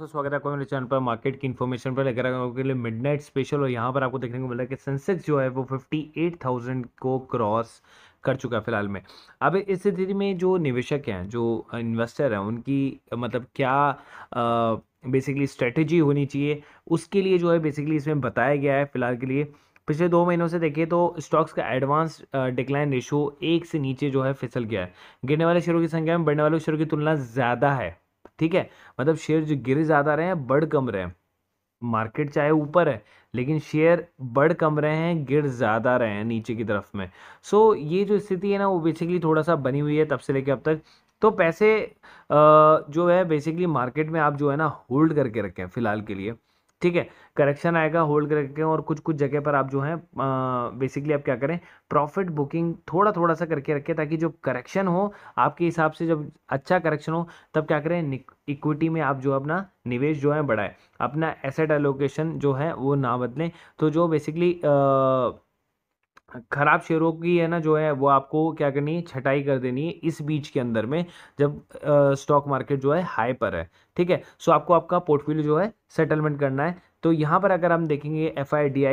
तो स्वागत है आपका मेरे चैनल पर मार्केट की इन्फॉर्मेशन पर लेकर आपके लिए मिडनाइट स्पेशल और यहाँ पर आपको देखने को मिल रहा है कि सेंसेक्स जो है वो 58,000 को क्रॉस कर चुका है फिलहाल में अब इस स्थिति में जो निवेशक हैं जो इन्वेस्टर हैं उनकी मतलब क्या बेसिकली स्ट्रेटेजी होनी चाहिए उसके लिए जो है बेसिकली इसमें बताया गया है फिलहाल के लिए पिछले दो महीनों से देखिए तो स्टॉक्स का एडवांस डिक्लाइन रेशो एक से नीचे जो है फिसल गया है गिरने वाले शेयरों की संख्या में बढ़ने वाले शेयरों की तुलना ज़्यादा है ठीक है मतलब शेयर जो गिर ज़्यादा रहे हैं बढ़ कम रहे हैं मार्केट चाहे ऊपर है लेकिन शेयर बढ़ कम रहे हैं गिर ज़्यादा रहे हैं नीचे की तरफ में सो so, ये जो स्थिति है ना वो बेसिकली थोड़ा सा बनी हुई है तब से लेके अब तक तो पैसे जो है बेसिकली मार्केट में आप जो है ना होल्ड करके रखें फ़िलहाल के लिए ठीक है करेक्शन आएगा होल्ड करके और कुछ कुछ जगह पर आप जो है बेसिकली आप क्या करें प्रॉफिट बुकिंग थोड़ा थोड़ा सा करके रखें ताकि जो करेक्शन हो आपके हिसाब से जब अच्छा करेक्शन हो तब क्या करें इक्विटी में आप जो अपना निवेश जो है बढ़ाएं अपना एसेट एलोकेशन जो है वो ना बदलें तो जो बेसिकली आ, ख़राब शेयरों की है ना जो है वो आपको क्या करनी है छटाई कर देनी है इस बीच के अंदर में जब स्टॉक मार्केट जो है हाई पर है ठीक है सो आपको आपका पोर्टफोलियो जो है सेटलमेंट करना है तो यहाँ पर अगर हम देखेंगे एफ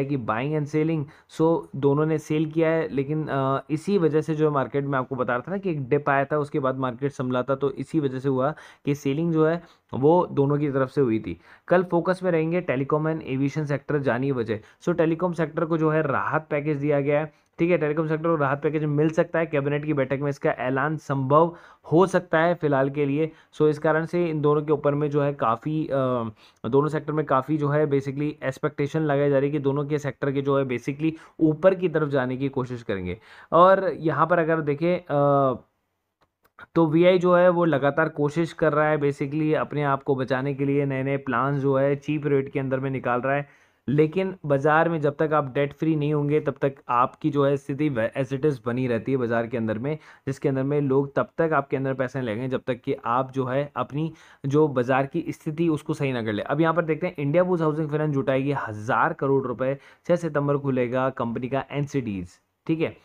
की बाइंग एंड सेलिंग सो दोनों ने सेल किया है लेकिन इसी वजह से जो मार्केट में आपको बता रहा था ना कि एक डिप आया था उसके बाद मार्केट संभला था तो इसी वजह से हुआ कि सेलिंग जो है वो दोनों की तरफ से हुई थी कल फोकस में रहेंगे टेलीकॉम एंड एविएशन सेक्टर जानी वजह सो टेलीकॉम सेक्टर को जो है राहत पैकेज दिया गया है ठीक है टेलीकॉम सेक्टर को राहत पैकेज मिल सकता है कैबिनेट की बैठक में इसका ऐलान संभव हो सकता है फिलहाल के लिए सो इस कारण से इन दोनों के ऊपर में जो है काफ़ी दोनों सेक्टर में काफ़ी जो है बेसिकली एक्सपेक्टेशन लगाई जा रही है कि दोनों के सेक्टर के जो है बेसिकली ऊपर की तरफ जाने की कोशिश करेंगे और यहाँ पर अगर देखें तो वीआई जो है वो लगातार कोशिश कर रहा है बेसिकली अपने आप को बचाने के लिए नए नए प्लान जो है चीप रेट के अंदर में निकाल रहा है लेकिन बाज़ार में जब तक आप डेट फ्री नहीं होंगे तब तक आपकी जो है स्थिति एज इट इज़ बनी रहती है बाज़ार के अंदर में जिसके अंदर में लोग तब तक आपके अंदर पैसे नहीं लगेंगे जब तक कि आप जो है अपनी जो बाज़ार की स्थिति उसको सही ना कर ले अब यहाँ पर देखते हैं इंडिया बुज हाउसिंग फाइनेंस जुटाएगी हज़ार करोड़ रुपए छः सितंबर खुलेगा कंपनी का एन ठीक है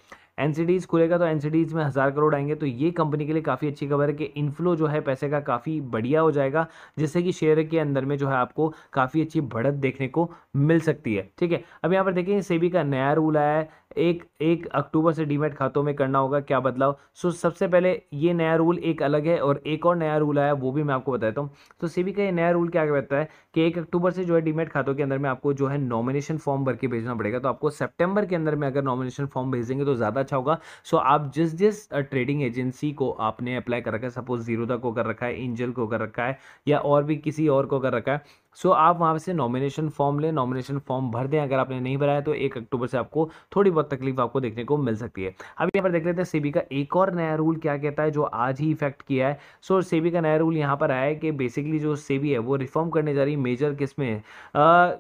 एन खुलेगा तो एन में हज़ार करोड़ आएंगे तो ये कंपनी के लिए काफ़ी अच्छी खबर है कि इनफ्लो जो है पैसे का काफ़ी बढ़िया हो जाएगा जिससे कि शेयर के अंदर में जो है आपको काफ़ी अच्छी बढ़त देखने को मिल सकती है ठीक है अब यहाँ पर देखें सेबी का नया रूल आया है एक एक अक्टूबर से डीमेट खातों में करना होगा क्या बदलाव सो सबसे पहले ये नया रूल एक अलग है और एक और नया रूल आया वो भी मैं आपको बताता हूँ तो सेबी का ये नया रूल क्या कहता है कि एक अक्टूबर से जो है डीमेट खातों के अंदर में आपको जो है नॉमिनेशन फॉर्म भर के भेजना पड़ेगा तो आपको सेप्टेम्बर के अंदर में अगर नॉमिनेशन फॉर्म भेजेंगे तो ज़्यादा अच्छा होगा सो आप जिस जिस ट्रेडिंग एजेंसी को आपने अप्लाई कर रखा है सपोज जीरोदा को कर रखा है एंजल को कर रखा है या और भी किसी और को कर रखा है सो so, आप वहाँ से नॉमिनेशन फॉर्म लें नॉमिनेशन फॉर्म भर दें अगर आपने नहीं भराया तो एक अक्टूबर से आपको थोड़ी बहुत तकलीफ आपको देखने को मिल सकती है अब यहाँ पर देख लेते हैं सेबी का एक और नया रूल क्या कहता है जो आज ही इफेक्ट किया है सो so, सेबी का नया रूल यहाँ पर आया है कि बेसिकली जो सेबी है वो रिफॉर्म करने जा रही है मेजर किस में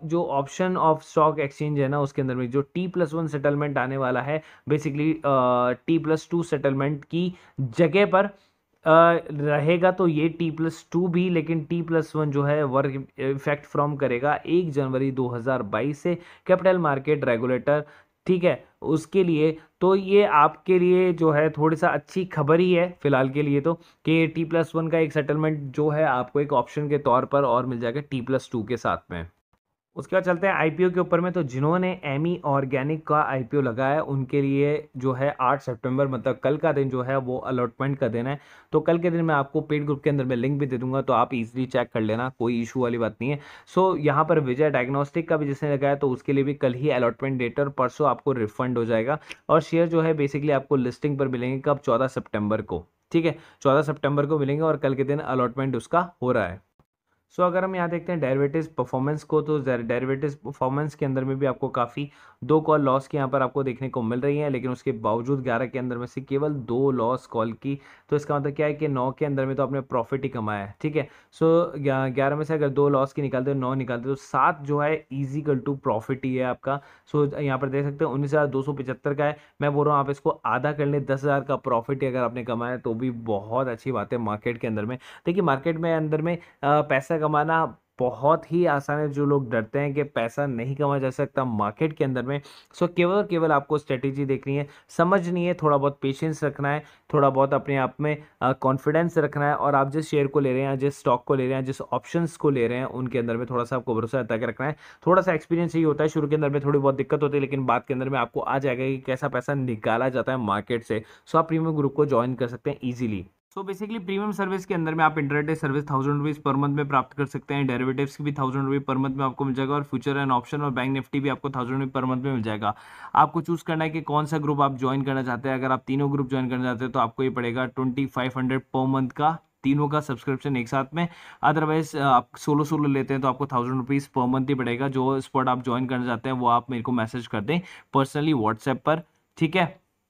जो ऑप्शन ऑफ स्टॉक एक्सचेंज है ना उसके अंदर में जो टी प्लस वन सेटलमेंट आने वाला है basically T plus two settlement की जगह पर रहेगा तो ये टी प्लस टू भी लेकिन टी प्लस वन जो है वर्क इफेक्ट फ्रॉम करेगा एक जनवरी 2022 से कैपिटल मार्केट रेगुलेटर ठीक है उसके लिए तो ये आपके लिए जो है थोड़ी सा अच्छी खबर ही है फिलहाल के लिए तो कि टी प्लस वन का एक सेटलमेंट जो है आपको एक ऑप्शन के तौर पर और मिल जाएगा टी प्लस टू के साथ में उसके बाद चलते हैं आईपीओ के ऊपर में तो जिन्होंने एमी ऑर्गेनिक का आईपीओ लगाया उनके लिए जो है आठ सितंबर मतलब कल का दिन जो है वो अलॉटमेंट का दिन है तो कल के दिन मैं आपको पेड ग्रुप के अंदर मैं लिंक भी दे दूंगा तो आप इजीली चेक कर लेना कोई इशू वाली बात नहीं है सो यहाँ पर विजय डायग्नोस्टिक का भी जिसने लगाया तो उसके लिए भी कल ही अलॉटमेंट डेट और परसों आपको रिफंड हो जाएगा और शेयर जो है बेसिकली आपको लिस्टिंग पर मिलेंगे कब चौदह सेप्टेम्बर को ठीक है चौदह सेप्टेम्बर को मिलेंगे और कल के दिन अलॉटमेंट उसका हो रहा है सो so, अगर हम यहाँ देखते हैं डेरिवेटिव्स परफॉर्मेंस को तो डेरिवेटिव्स परफॉर्मेंस के अंदर में भी आपको काफ़ी दो कॉल लॉस की यहाँ पर आपको देखने को मिल रही है लेकिन उसके बावजूद ग्यारह के अंदर में से केवल दो लॉस कॉल की तो इसका मतलब क्या है कि नौ के अंदर में तो आपने प्रॉफिट ही कमाया है ठीक है सो ग्यारह में से अगर दो लॉस की निकालते हो नौ निकालते हो तो सात जो है इजिकल टू प्रॉफिट ही है आपका सो so, यहाँ पर देख सकते हैं उन्नीस का है मैं बोल रहा हूँ आप इसको आधा कर लें दस का प्रॉफिट ही अगर आपने कमाया तो भी बहुत अच्छी बात है मार्केट के अंदर में देखिए मार्केट में अंदर में पैसा पैसा कमाना बहुत ही आसान है जो लोग डरते हैं कि पैसा नहीं कमाया जा सकता मार्केट के अंदर में सो केवल और केवल आपको स्ट्रेटेजी देखनी है समझनी है थोड़ा बहुत पेशेंस रखना है थोड़ा बहुत अपने आप में कॉन्फिडेंस रखना है और आप जिस शेयर को ले रहे हैं जिस स्टॉक को ले रहे हैं जिस ऑप्शन को ले रहे हैं उनके अंदर में थोड़ा सा आपको भरोसा के रखना है थोड़ा सा एक्सपीरियंस यही होता है शुरू के अंदर में थोड़ी बहुत दिक्कत होती है लेकिन बाद के अंदर में आपको आ जाएगा कि कैसा पैसा निकाला जाता है मार्केट से सो आप प्रीमियम ग्रुप को ज्वाइन कर सकते हैं easily so basically premium service के अंदर में आप internet service thousand rupees per month में प्राप्त कर सकते हैं डेरिवेटिव्स की भी थाउजेंड रुपीज़ पर मंथ में आपको मिल जाएगा और फ्यूचर एंड ऑप्शन और बैंक निफ्टी भी आपको थाउजेंड रुपीज़ पर मंथ में मिल जाएगा आपको चूज़ करना है कि कौन सा ग्रुप आप ज्वाइन करना चाहते हैं अगर आप तीनों ग्रुप ज्वाइन करना चाहते हैं तो आपको ये पड़ेगा twenty five hundred per month का तीनों का सब्सक्रिप्शन एक साथ में अदरवाइज आप सोलो सोलो लेते हैं तो आपको थाउजेंड रुपीज़ पर मंथ ही पड़ेगा जो स्पॉट आप ज्वाइन करना चाहते हैं वो आप मेरे को मैसेज कर दें पर्सनली व्हाट्सएप पर ठीक है